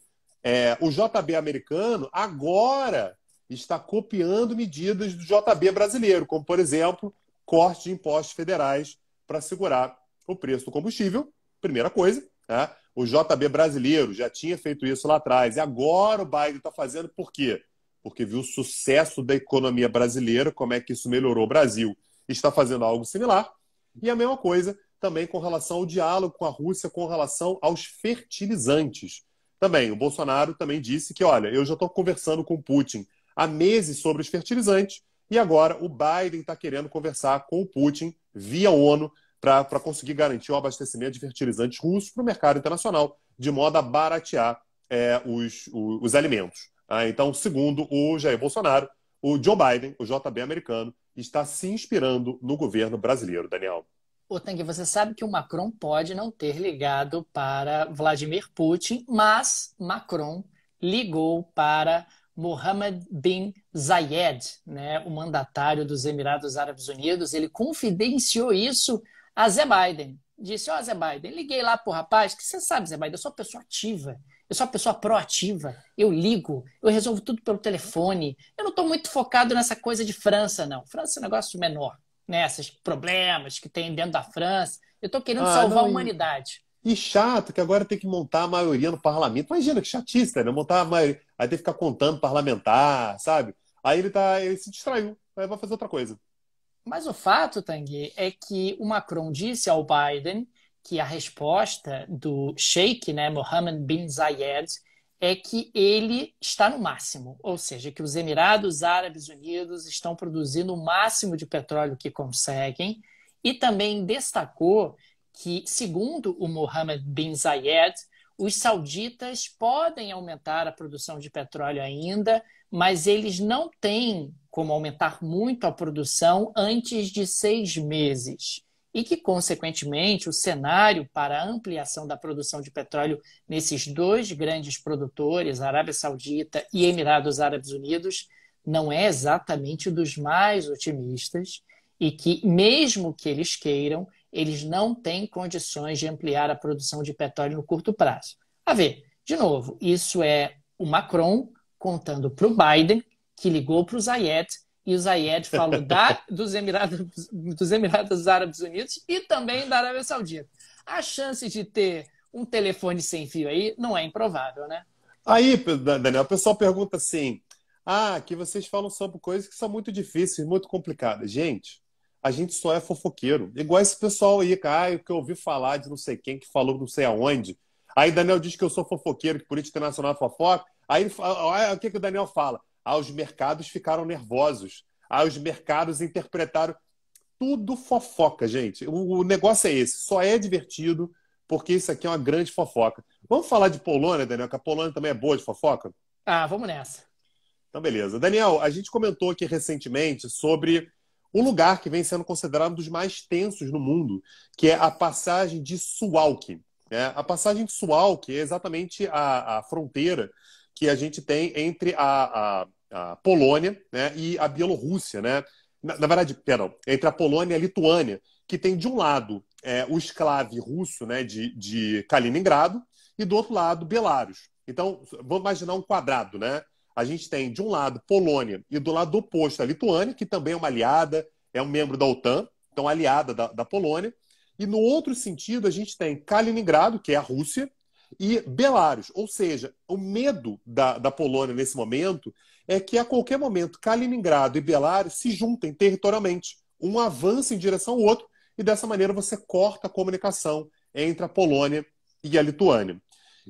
é, o JB americano agora está copiando medidas do JB brasileiro, como, por exemplo, corte de impostos federais para segurar o preço do combustível. Primeira coisa. Né? O JB brasileiro já tinha feito isso lá atrás. E agora o Biden está fazendo por quê? Porque viu o sucesso da economia brasileira, como é que isso melhorou o Brasil. Está fazendo algo similar. E a mesma coisa também com relação ao diálogo com a Rússia, com relação aos fertilizantes. Também, o Bolsonaro também disse que, olha, eu já estou conversando com o Putin há meses sobre os fertilizantes e agora o Biden está querendo conversar com o Putin via ONU para conseguir garantir o abastecimento de fertilizantes russos para o mercado internacional, de modo a baratear é, os, os, os, alimentos. Ah, então, segundo o Jair Bolsonaro, o Joe Biden, o JB americano, está se inspirando no governo brasileiro, Daniel. Ô, Tang, você sabe que o Macron pode não ter ligado para Vladimir Putin, mas Macron ligou para Mohammed bin Zayed, né, o mandatário dos Emirados Árabes Unidos, ele confidenciou isso a Zé Biden. Disse, ó oh, Zé Biden, liguei lá pro rapaz, que você sabe, Zé Biden, eu sou uma pessoa ativa, eu sou uma pessoa proativa, eu ligo, eu resolvo tudo pelo telefone, eu não estou muito focado nessa coisa de França, não. França é um negócio menor, né, esses problemas que tem dentro da França, eu estou querendo ah, salvar a humanidade. E chato que agora tem que montar a maioria no parlamento. Imagina que chatista, né? montar a maioria. Aí tem que ficar contando parlamentar, sabe? Aí ele, tá, ele se distraiu, aí vai fazer outra coisa. Mas o fato, Tanguy, é que o Macron disse ao Biden que a resposta do Sheikh, né, Mohammed bin Zayed, é que ele está no máximo, ou seja, que os Emirados Árabes Unidos estão produzindo o máximo de petróleo que conseguem, e também destacou que, segundo o Mohammed bin Zayed, os sauditas podem aumentar a produção de petróleo ainda, mas eles não têm como aumentar muito a produção antes de seis meses. E que, consequentemente, o cenário para a ampliação da produção de petróleo nesses dois grandes produtores, Arábia Saudita e Emirados Árabes Unidos, não é exatamente dos mais otimistas e que, mesmo que eles queiram, eles não têm condições de ampliar a produção de petróleo no curto prazo. A ver, de novo, isso é o Macron contando para o Biden, que ligou para o Zayed, e o Zayed falou da, dos, Emirados, dos Emirados Árabes Unidos e também da Arábia Saudita. A chance de ter um telefone sem fio aí não é improvável, né? Aí, Daniel, o pessoal pergunta assim: ah, que vocês falam sobre coisas que são muito difíceis, muito complicadas. Gente, a gente só é fofoqueiro. Igual esse pessoal aí, cara, ah, que eu ouvi falar de não sei quem que falou não sei aonde. Aí Daniel diz que eu sou fofoqueiro, que política nacional é fofoca. Aí o que, que o Daniel fala? Ah, os mercados ficaram nervosos. Ah, os mercados interpretaram. Tudo fofoca, gente. O, o negócio é esse. Só é divertido porque isso aqui é uma grande fofoca. Vamos falar de Polônia, Daniel, que a Polônia também é boa de fofoca? Ah, vamos nessa. Então, beleza. Daniel, a gente comentou aqui recentemente sobre um lugar que vem sendo considerado um dos mais tensos no mundo, que é a passagem de Suwalk. Né? A passagem de Suwalk é exatamente a, a fronteira que a gente tem entre a, a, a Polônia né, e a Bielorrússia. Né? Na, na, verdade, perdão, entre a Polônia e a Lituânia, que tem de um lado é, o esclave russo né, de, de Kaliningrado e do outro lado Belarus. Então, vamos imaginar um quadrado, né? a gente tem, de um lado, Polônia e do lado oposto, a Lituânia, que também é uma aliada, é um membro da OTAN, então aliada da, da Polônia. E no outro sentido, a gente tem Kaliningrado, que é a Rússia, e Belarus. Ou seja, o medo da, da Polônia nesse momento é que a qualquer momento Kaliningrado e Belarus se juntem territorialmente. Um avança em direção ao outro e dessa maneira você corta a comunicação entre a Polônia e a Lituânia.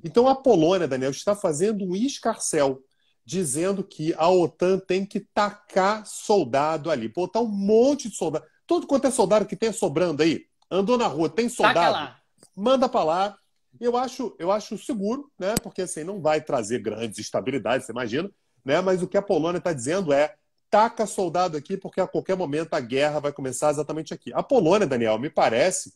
Então a Polônia, Daniel, está fazendo um escarcel dizendo que a OTAN tem que tacar soldado ali, botar um monte de soldado. Tudo quanto é soldado que tem sobrando aí, andou na rua, tem soldado, manda para lá. Eu acho, eu acho seguro, né? Porque assim não vai trazer grandes estabilidades, você imagina, né? Mas o que a Polônia está dizendo é taca soldado aqui, porque a qualquer momento a guerra vai começar exatamente aqui. A Polônia, Daniel, me parece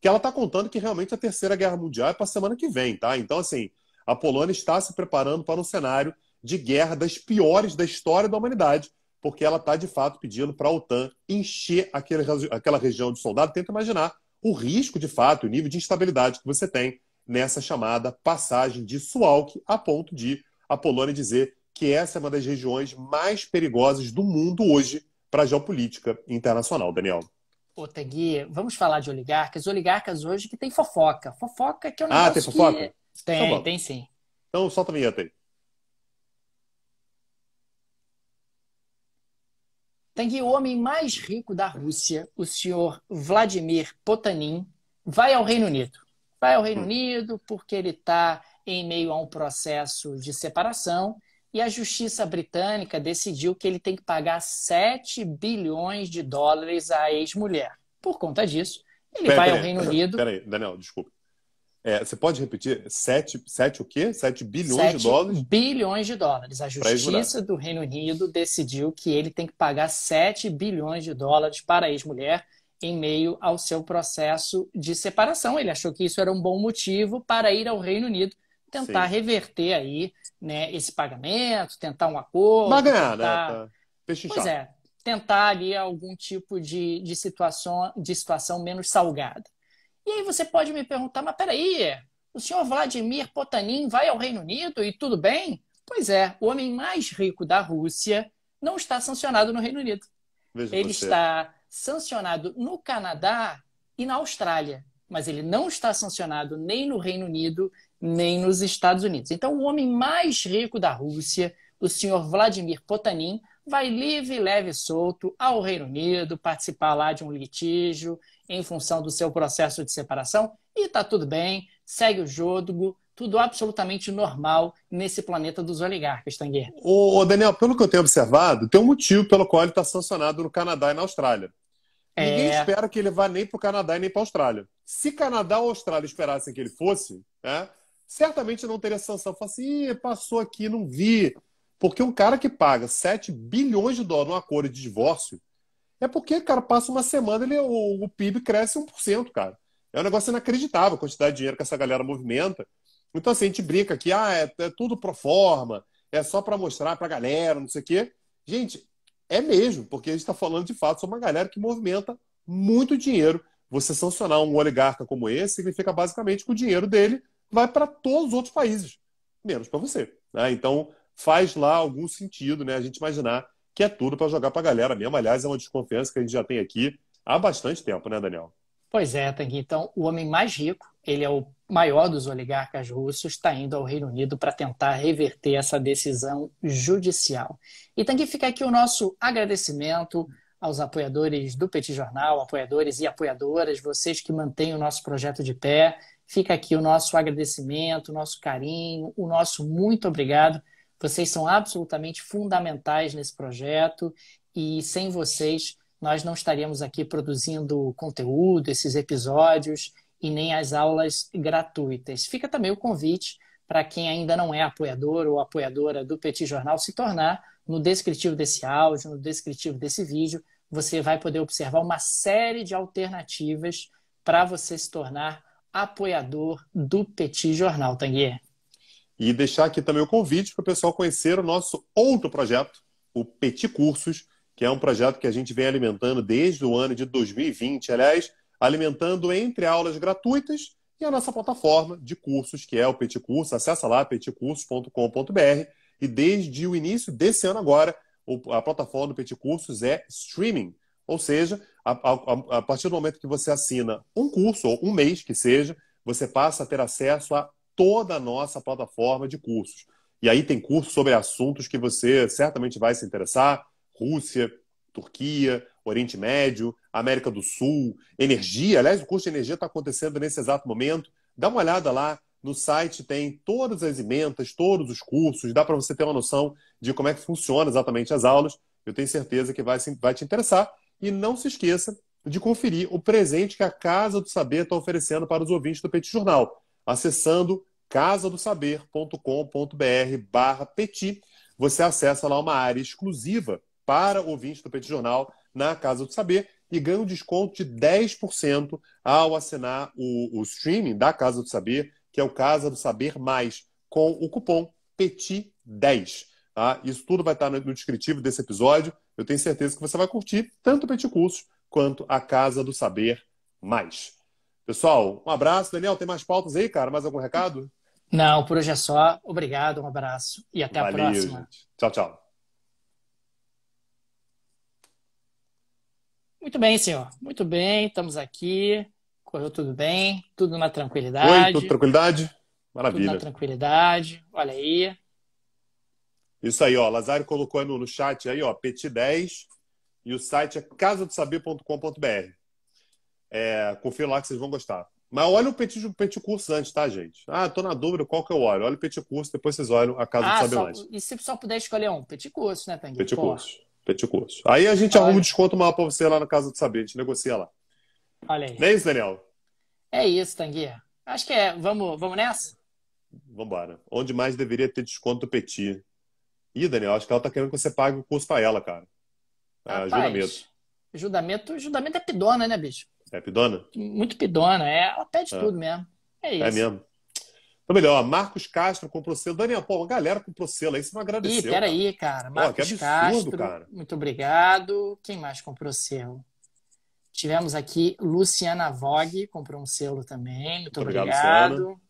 que ela está contando que realmente a terceira guerra mundial é para semana que vem, tá? Então assim, a Polônia está se preparando para um cenário de guerra das piores da história da humanidade, porque ela está, de fato, pedindo para a OTAN encher aquele, aquela região de soldados. Tenta imaginar o risco, de fato, o nível de instabilidade que você tem nessa chamada passagem de Suwalk, a ponto de a Polônia dizer que essa é uma das regiões mais perigosas do mundo hoje para a geopolítica internacional, Daniel. Ô, Tegui, vamos falar de oligarcas. Oligarcas hoje que tem fofoca. Fofoca que é um negócio ah, tem fofoca? Que tem, tá então, tem sim. Então solta a vinheta aí. Tem que o homem mais rico da Rússia, o senhor Vladimir Potanin, vai ao Reino Unido. Vai ao Reino hum. Unido porque ele está em meio a um processo de separação e a justiça britânica decidiu que ele tem que pagar 7 bilhões de dólares à ex-mulher. Por conta disso, ele pera, vai pera, ao Reino Unido. Peraí, Daniel, desculpa. É, você pode repetir? 7, sete o quê? Sete bilhões de dólares? bilhões de dólares. A justiça do Reino Unido decidiu que ele tem que pagar 7 bilhões de dólares para a ex-mulher em meio ao seu processo de separação. Ele achou que isso era um bom motivo para ir ao Reino Unido tentar Sim. reverter aí né, esse pagamento, tentar um acordo. Mas ganhar, né? tentar... né? Tá... Pois é, tentar ali algum tipo de, de, situação, de situação menos salgada. E aí você pode me perguntar, mas peraí, o senhor Vladimir Potanin vai ao Reino Unido e tudo bem? Pois é, o homem mais rico da Rússia não está sancionado no Reino Unido. Veja ele você. está sancionado no Canadá e na Austrália, mas ele não está sancionado nem no Reino Unido, nem nos Estados Unidos. Então, o homem mais rico da Rússia, o senhor Vladimir Potanin, vai livre, leve e solto ao Reino Unido, participar lá de um litígio em função do seu processo de separação e tá tudo bem, segue o jogo, tudo absolutamente normal nesse planeta dos oligarcas, Tanguer. Ô, Daniel, pelo que eu tenho observado, tem um motivo pelo qual ele está sancionado no Canadá e na Austrália. É... Ninguém espera que ele vá nem para o Canadá e nem para a Austrália. Se Canadá ou Austrália esperassem que ele fosse, né, certamente não teria sanção. Fala assim, passou aqui, não vi. Porque um cara que paga 7 bilhões de dólares num acordo de divórcio é porque, cara, passa uma semana ele, o, o PIB cresce 1%, cara. É um negócio inacreditável a quantidade de dinheiro que essa galera movimenta. Então, assim, a gente brinca que ah, é, é tudo pro forma, é só para mostrar pra galera, não sei o quê. Gente, é mesmo, porque a gente está falando de fato sobre uma galera que movimenta muito dinheiro. Você sancionar um oligarca como esse significa basicamente que o dinheiro dele vai para todos os outros países, menos para você. Né? Então, faz lá algum sentido, né? A gente imaginar que é tudo para jogar para a galera mesmo. Aliás, é uma desconfiança que a gente já tem aqui há bastante tempo, né, Daniel? Pois é, Tanguy. Então, o homem mais rico, ele é o maior dos oligarcas russos, está indo ao Reino Unido para tentar reverter essa decisão judicial. E, Tanguy, fica aqui o nosso agradecimento aos apoiadores do Petit Jornal, apoiadores e apoiadoras, vocês que mantêm o nosso projeto de pé. Fica aqui o nosso agradecimento, o nosso carinho, o nosso muito obrigado vocês são absolutamente fundamentais nesse projeto e sem vocês nós não estaríamos aqui produzindo conteúdo, esses episódios e nem as aulas gratuitas. Fica também o convite para quem ainda não é apoiador ou apoiadora do Petit Jornal se tornar no descritivo desse áudio, no descritivo desse vídeo, você vai poder observar uma série de alternativas para você se tornar apoiador do Petit Jornal, Tanguier. E deixar aqui também o convite para o pessoal conhecer o nosso outro projeto, o Petit Cursos, que é um projeto que a gente vem alimentando desde o ano de 2020, aliás, alimentando entre aulas gratuitas e a nossa plataforma de cursos, que é o Petit Curso. Acesse lá peticursos.com.br. e desde o início desse ano agora, a plataforma do Petit Cursos é streaming, ou seja, a, a, a partir do momento que você assina um curso ou um mês que seja, você passa a ter acesso a toda a nossa plataforma de cursos. E aí tem cursos sobre assuntos que você certamente vai se interessar: Rússia, Turquia, Oriente Médio, América do Sul, energia. Aliás, o curso de energia está acontecendo nesse exato momento. Dá uma olhada lá. No site tem todas as emendas, todos os cursos, dá para você ter uma noção de como é que funciona exatamente as aulas. Eu tenho certeza que vai, vai te interessar. E não se esqueça de conferir o presente que a Casa do Saber está oferecendo para os ouvintes do Petit Jornal acessando casadosaber.com.br barra Petit. Você acessa lá uma área exclusiva para ouvintes do Petit Jornal na Casa do Saber e ganha um desconto de 10% ao assinar o, o, streaming da Casa do Saber, que é o Casa do Saber Mais, com o cupom PETI10. Tá? Isso tudo vai estar no, no descritivo desse episódio. Eu tenho certeza que você vai curtir tanto o Petit Cursos quanto a Casa do Saber Mais. Pessoal, um abraço. Daniel, tem mais pautas aí, cara? Mais algum recado? Não, por hoje é só. Obrigado, um abraço e até Valeu, a próxima. Gente. Tchau, tchau. Muito bem, senhor. Muito bem, estamos aqui. Correu tudo bem, tudo na tranquilidade. Oi, tudo tranquilidade? Maravilha. Tudo na tranquilidade. Olha aí. Isso aí, ó. Lazário colocou no, no chat aí, ó, PT10 e o site é casadosaber.com.br. É, confio lá que vocês vão gostar. Mas olha o petit, petit curso antes, tá, gente? Ah, tô na dúvida qual que eu olho. Olha o petit curso, depois vocês olham a casa ah, do Sabe só, E se só puder escolher um? Petit curso, né, Tanguy? Petit curso. Petit curso. Aí a gente olha. arruma um desconto maior pra você lá na casa do Saber. A gente negocia lá. Olha aí. Não é isso, Daniel? É isso, Tanguy. Acho que é. Vamos, vamos nessa? Vambora. Onde mais deveria ter desconto do Petit? Ih, Daniel, acho que ela tá querendo que você pague o curso pra ela, cara. Ah, Rapaz, ah, julgamento. Julgamento, julgamento é pidona, né, bicho? É pidona? Muito pidona, é. Ela pede é. tudo mesmo. É, é isso. É mesmo. Então, melhor, Marcos Castro comprou selo. Daniel, pô, a galera comprou selo aí, você não agradeceu. Ih, peraí, cara. cara. Marcos pô, absurdo, Castro, cara. muito obrigado. Quem mais comprou selo? Tivemos aqui Luciana Vogue, comprou um selo também. Muito, obrigado. obrigado.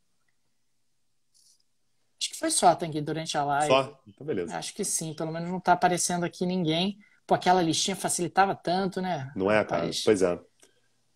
Acho que foi só, Tanguy, durante a live. Só? Então, beleza. Acho que sim, pelo menos não está aparecendo aqui ninguém. Pô, aquela listinha facilitava tanto, né? Não é, cara? Pois é.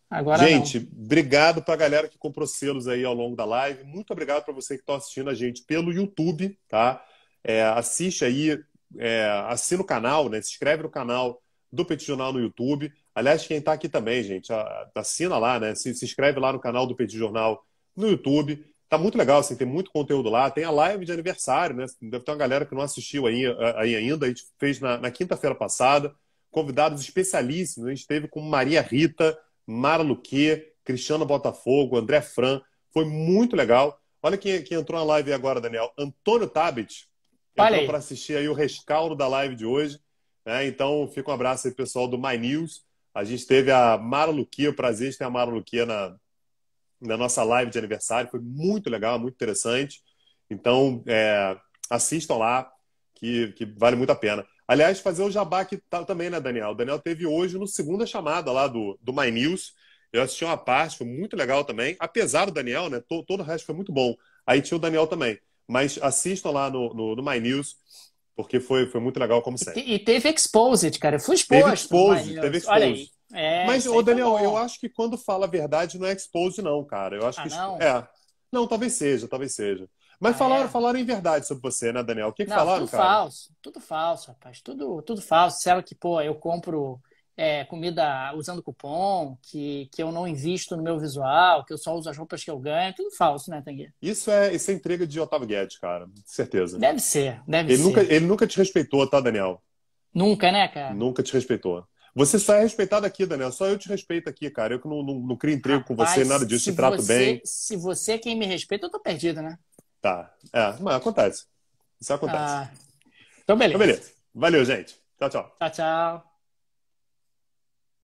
Agora gente, não. obrigado para a galera que comprou selos aí ao longo da live. Muito obrigado para você que está assistindo a gente pelo YouTube, tá? É, assiste aí, é, assina o canal, né? Se inscreve no canal do Petit Jornal no YouTube. Aliás, quem está aqui também, gente, assina lá, né? Se, se, inscreve lá no canal do Petit Jornal no YouTube. Tá muito legal, assim, tem muito conteúdo lá. Tem a live de aniversário, né? Deve ter uma galera que não assistiu aí, aí ainda. A gente fez na, na quinta-feira passada. Convidados especialíssimos. A gente teve com Maria Rita, Mara Luque, Cristiano Botafogo, André Fran. Foi muito legal. Olha quem, quem entrou na live agora, Daniel. Antônio Tabit. Entrou para assistir aí o rescaldo da live de hoje. Né? Então, fica um abraço aí, pessoal do My News. A gente teve a Mara Luquia, o prazer de ter a Mara Luquia na, na nossa live de aniversário. Foi muito legal, muito interessante. Então, é, assistam lá, que, que vale muito a pena. Aliás, fazer o jabá aqui tá também, né, Daniel? O Daniel teve hoje no segunda chamada lá do, do My News. Eu assisti uma parte, foi muito legal também. Apesar do Daniel, né? Todo, todo o resto foi muito bom. Aí tinha o Daniel também. Mas assistam lá no, no, no My News, porque foi, foi muito legal, como sempre. E, teve Exposed, cara. Eu fui exposto. Teve Exposed, teve Exposed. Olha aí. É, Mas, ô, Daniel, tá eu acho que quando fala a verdade não é Exposed, não, cara. Eu acho ah, que. Não? É. Não, talvez seja, talvez seja. Mas ah, falaram, é. falaram em verdade sobre você, né, Daniel? O que, que Não, falaram, tudo cara? falso, tudo falso, rapaz. Tudo, tudo falso. Disseram que, pô, eu compro é, comida usando cupom, que, que eu não invisto no meu visual, que eu só uso as roupas que eu ganho. Tudo falso, né, Tanguy? Isso é, isso é entrega de Otávio Guedes, cara. Certeza. Deve ser, deve ele ser. Nunca, ele nunca te respeitou, tá, Daniel? Nunca, né, cara? Nunca te respeitou. Você só é respeitado aqui, Daniel. Só eu te respeito aqui, cara. Eu que não, não, não crio emprego com você, nada disso. Te trato você, bem. Se você é quem me respeita, eu tô perdido, né? Tá. É, mas acontece. Isso acontece. Ah, então, beleza. Então, beleza. Valeu, gente. Tchau, tchau. Tchau, tchau.